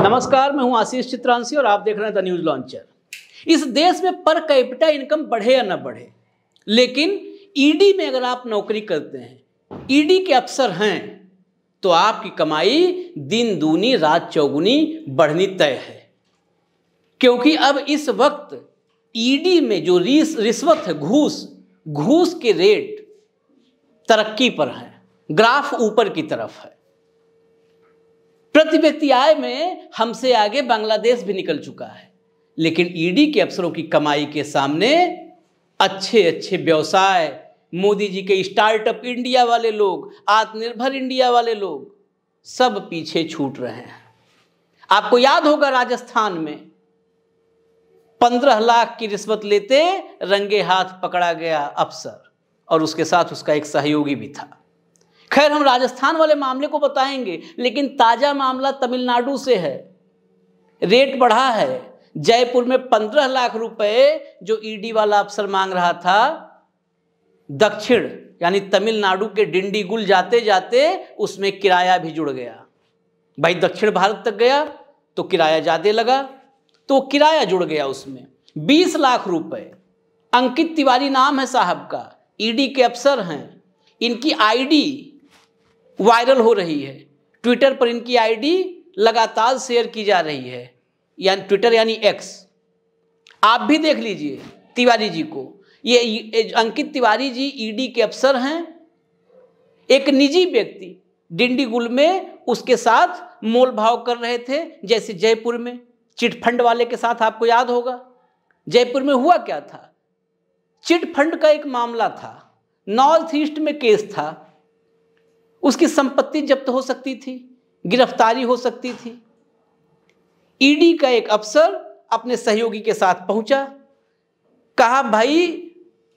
नमस्कार मैं हूं आशीष चित्रांशी और आप देख रहे हैं द न्यूज लॉन्चर इस देश में पर कैपिटा इनकम बढ़े या न बढ़े लेकिन ईडी e में अगर आप नौकरी करते हैं ईडी e के अफसर हैं तो आपकी कमाई दिन दूनी रात चौगुनी बढ़नी तय है क्योंकि अब इस वक्त ईडी e में जो रिश्वत है घूस घूस के रेट तरक्की पर है ग्राफ ऊपर की तरफ है प्रति व्यक्ति आय में हमसे आगे बांग्लादेश भी निकल चुका है लेकिन ईडी e के अफसरों की कमाई के सामने अच्छे अच्छे व्यवसाय मोदी जी के स्टार्टअप इंडिया वाले लोग आत्मनिर्भर इंडिया वाले लोग सब पीछे छूट रहे हैं आपको याद होगा राजस्थान में पंद्रह लाख की रिश्वत लेते रंगे हाथ पकड़ा गया अफसर और उसके साथ उसका एक सहयोगी भी था खैर हम राजस्थान वाले मामले को बताएंगे लेकिन ताज़ा मामला तमिलनाडु से है रेट बढ़ा है जयपुर में पंद्रह लाख रुपए जो ईडी वाला अफसर मांग रहा था दक्षिण यानी तमिलनाडु के डिंडीगुल जाते जाते उसमें किराया भी जुड़ गया भाई दक्षिण भारत तक गया तो किराया ज़्यादा लगा तो किराया जुड़ गया उसमें बीस लाख रुपए अंकित तिवारी नाम है साहब का ईडी के अफसर हैं इनकी आईडी वायरल हो रही है ट्विटर पर इनकी आईडी लगातार शेयर की जा रही है यानी ट्विटर यानी एक्स आप भी देख लीजिए तिवारी जी को ये अंकित तिवारी जी ईडी e के अफसर हैं एक निजी व्यक्ति डिंडीगुल में उसके साथ मोल भाव कर रहे थे जैसे जयपुर में चिटफंड वाले के साथ आपको याद होगा जयपुर में हुआ क्या था चिटफंड का एक मामला था नॉर्थ ईस्ट में केस था उसकी संपत्ति जब्त हो सकती थी गिरफ्तारी हो सकती थी ईडी e का एक अफसर अपने सहयोगी के साथ पहुंचा कहा भाई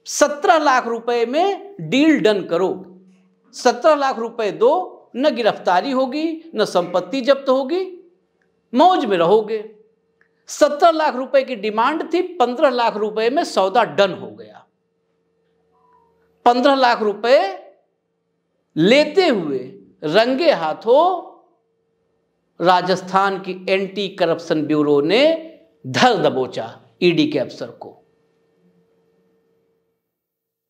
सत्रह लाख रुपए में डील डन करो सत्रह लाख रुपए दो न गिरफ्तारी होगी न संपत्ति जब्त होगी मौज में रहोगे सत्रह लाख रुपए की डिमांड थी पंद्रह लाख रुपए में सौदा डन हो गया पंद्रह लाख रुपए लेते हुए रंगे हाथों राजस्थान की एंटी करप्शन ब्यूरो ने धर दबोचा ईडी e के अफसर को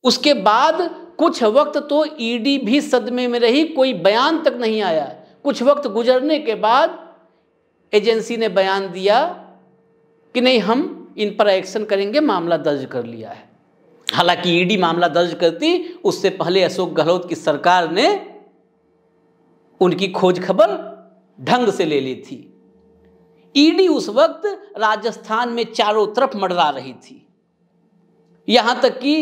उसके बाद कुछ वक्त तो ईडी e भी सदमे में रही कोई बयान तक नहीं आया कुछ वक्त गुजरने के बाद एजेंसी ने बयान दिया कि नहीं हम इन पर एक्शन करेंगे मामला दर्ज कर लिया है हालांकि ईडी मामला दर्ज करती उससे पहले अशोक गहलोत की सरकार ने उनकी खोज खबर ढंग से ले ली थी ईडी उस वक्त राजस्थान में चारों तरफ मडरा रही थी यहां तक कि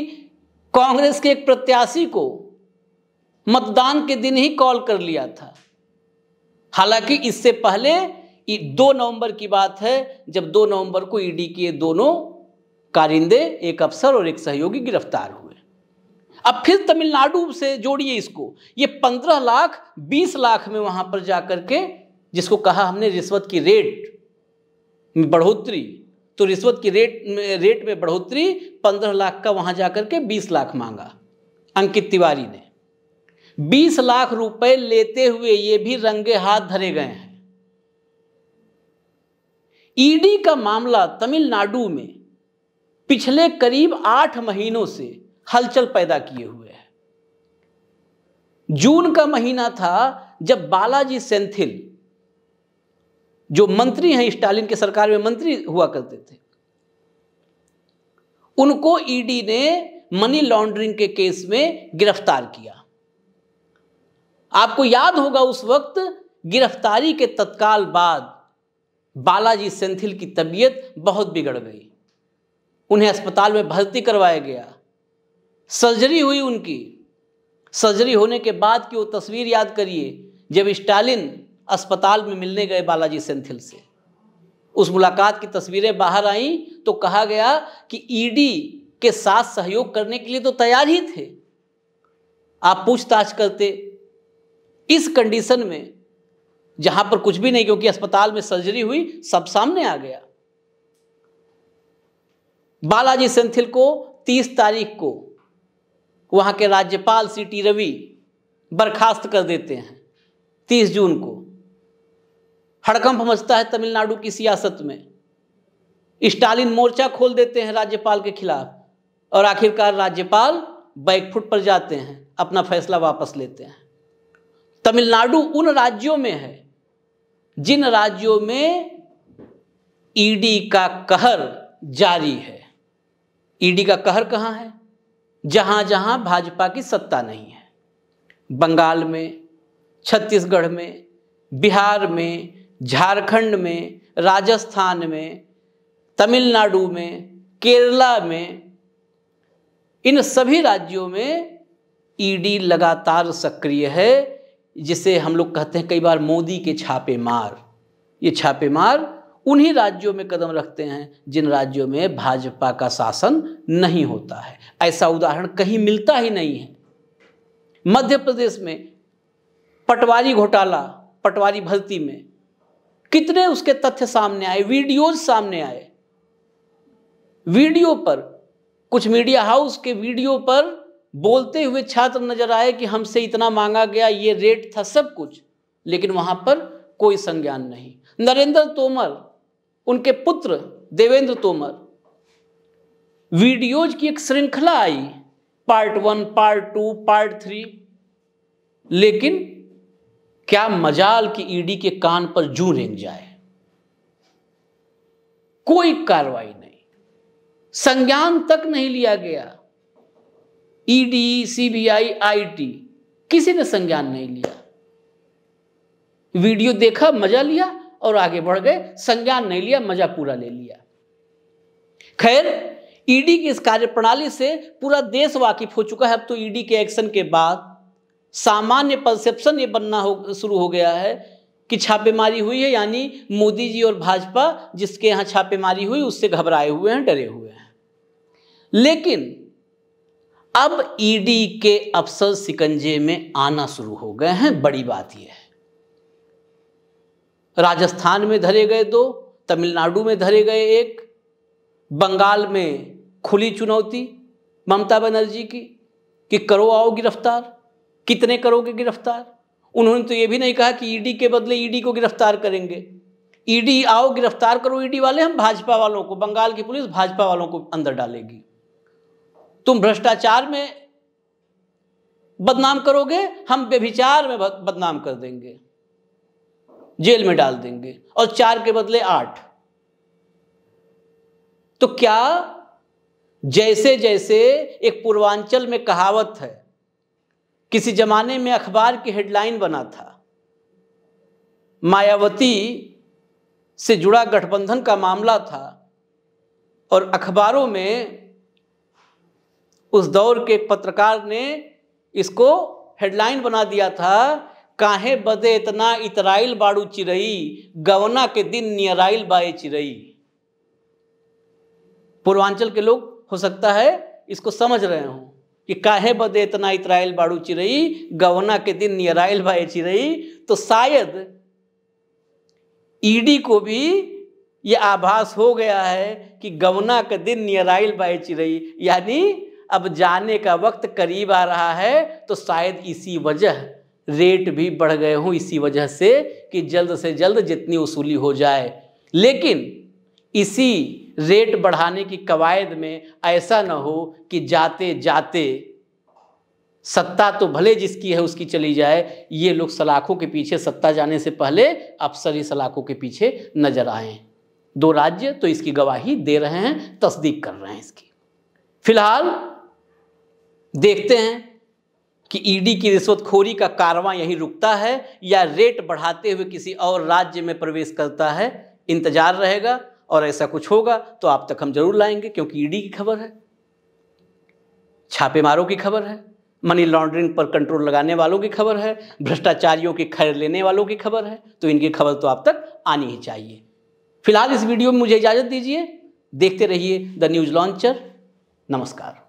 कांग्रेस के एक प्रत्याशी को मतदान के दिन ही कॉल कर लिया था हालांकि इससे पहले दो नवंबर की बात है जब दो नवंबर को ईडी के दोनों कारिंदे एक अफसर और एक सहयोगी गिरफ्तार हुए अब फिर तमिलनाडु से जोड़िए इसको ये पंद्रह लाख बीस लाख में वहां पर जाकर के जिसको कहा हमने रिश्वत की रेट में बढ़ोतरी तो रिश्वत की रेट में रेट में बढ़ोतरी पंद्रह लाख का वहां जाकर के बीस लाख मांगा अंकित तिवारी ने बीस लाख रुपए लेते हुए ये भी रंगे हाथ धरे गए हैं ईडी का मामला तमिलनाडु में पिछले करीब आठ महीनों से हलचल पैदा किए हुए हैं जून का महीना था जब बालाजी सेंथिल जो मंत्री हैं स्टालिन के सरकार में मंत्री हुआ करते थे उनको ईडी ने मनी लॉन्ड्रिंग के केस में गिरफ्तार किया आपको याद होगा उस वक्त गिरफ्तारी के तत्काल बाद बालाजी सेंथिल की तबीयत बहुत बिगड़ गई उन्हें अस्पताल में भर्ती करवाया गया सर्जरी हुई उनकी सर्जरी होने के बाद की वो तस्वीर याद करिए जब स्टालिन अस्पताल में मिलने गए बालाजी सेंथिल से उस मुलाकात की तस्वीरें बाहर आईं तो कहा गया कि ईडी के साथ सहयोग करने के लिए तो तैयार ही थे आप पूछताछ करते इस कंडीशन में जहां पर कुछ भी नहीं क्योंकि अस्पताल में सर्जरी हुई सब सामने आ गया बालाजी सेंथिल को 30 तारीख को वहाँ के राज्यपाल सी टी रवि बर्खास्त कर देते हैं 30 जून को हड़कंप मचता है तमिलनाडु की सियासत में स्टालिन मोर्चा खोल देते हैं राज्यपाल के खिलाफ और आखिरकार राज्यपाल बैकफुट पर जाते हैं अपना फैसला वापस लेते हैं तमिलनाडु उन राज्यों में है जिन राज्यों में ईडी का कहर जारी है ईडी का कहर कहाँ है जहाँ जहाँ भाजपा की सत्ता नहीं है बंगाल में छत्तीसगढ़ में बिहार में झारखंड में राजस्थान में तमिलनाडु में केरला में इन सभी राज्यों में ईडी लगातार सक्रिय है जिसे हम लोग कहते हैं कई बार मोदी के छापेमार ये छापेमार उन्हीं राज्यों में कदम रखते हैं जिन राज्यों में भाजपा का शासन नहीं होता है ऐसा उदाहरण कहीं मिलता ही नहीं है मध्य प्रदेश में पटवारी घोटाला पटवारी भर्ती में कितने उसके तथ्य सामने आए वीडियोज सामने आए वीडियो पर कुछ मीडिया हाउस के वीडियो पर बोलते हुए छात्र नजर आए कि हमसे इतना मांगा गया ये रेट था सब कुछ लेकिन वहां पर कोई संज्ञान नहीं नरेंद्र तोमर उनके पुत्र देवेंद्र तोमर वीडियोज की एक श्रृंखला आई part one part two part three लेकिन क्या मजाल की ईडी के कान पर जू रेंग जाए कोई कार्रवाई नहीं संज्ञान तक नहीं लिया गया ईडी सीबीआई आईटी किसी ने संज्ञान नहीं लिया वीडियो देखा मजा लिया और आगे बढ़ गए संज्ञान नहीं लिया मजा पूरा ले लिया खैर ईडी की इस कार्यप्रणाली से पूरा देश वाकिफ हो चुका है अब तो ईडी के एक्शन के बाद सामान्य परसेप्शन ये बनना हो शुरू हो गया है कि छापेमारी हुई है यानी मोदी जी और भाजपा जिसके यहाँ छापेमारी हुई उससे घबराए हुए हैं डरे हुए हैं लेकिन अब ईडी के अफसर सिकंजे में आना शुरू हो गए हैं बड़ी बात यह है राजस्थान में धरे गए दो तमिलनाडु में धरे गए एक बंगाल में खुली चुनौती ममता बनर्जी की कि करो आओ गिरफ्तार कितने करोगे गिरफ्तार उन्होंने तो ये भी नहीं कहा कि ईडी के बदले ईडी को गिरफ्तार करेंगे ईडी आओ गिरफ्तार करो ईडी वाले हम भाजपा वालों को बंगाल की पुलिस भाजपा वालों को अंदर डालेगी तुम भ्रष्टाचार में बदनाम करोगे हम व्यभिचार में बदनाम कर देंगे जेल में डाल देंगे और चार के बदले आठ तो क्या जैसे जैसे एक पूर्वांचल में कहावत है किसी जमाने में अखबार की हेडलाइन बना था मायावती से जुड़ा गठबंधन का मामला था और अखबारों में उस दौर के पत्रकार ने इसको हेडलाइन बना दिया था काहे बदे इतना इतराइल बाड़ू चिरई गवना के दिन नियराइल बाए चिरई पूर्वांचल के लोग हो सकता है इसको समझ रहे हो कि काहे बदे इतना इतराइल बाड़ू चिरई गवना के दिन नियराइल बाए चिरई तो शायद ईडी को भी ये आभास हो गया है कि गवना के दिन नियराइल बाए चिरई यानी अब जाने का वक्त करीब आ रहा है तो शायद इसी वजह रेट भी बढ़ गए हों इसी वजह से कि जल्द से जल्द जितनी वसूली हो जाए लेकिन इसी रेट बढ़ाने की कवायद में ऐसा ना हो कि जाते जाते सत्ता तो भले जिसकी है उसकी चली जाए ये लोग सलाखों के पीछे सत्ता जाने से पहले अफसर ही सलाखों के पीछे नजर आए दो राज्य तो इसकी गवाही दे रहे हैं तस्दीक कर रहे हैं इसकी फिलहाल देखते हैं कि ईडी e की रिश्वतखोरी का कारवां यहीं रुकता है या रेट बढ़ाते हुए किसी और राज्य में प्रवेश करता है इंतजार रहेगा और ऐसा कुछ होगा तो आप तक हम जरूर लाएंगे क्योंकि ईडी e की खबर है छापेमारों की खबर है मनी लॉन्ड्रिंग पर कंट्रोल लगाने वालों की खबर है भ्रष्टाचारियों की खैर लेने वालों की खबर है तो इनकी खबर तो आप तक आनी ही चाहिए फिलहाल इस वीडियो में मुझे इजाज़त दीजिए देखते रहिए द न्यूज़ लॉन्चर नमस्कार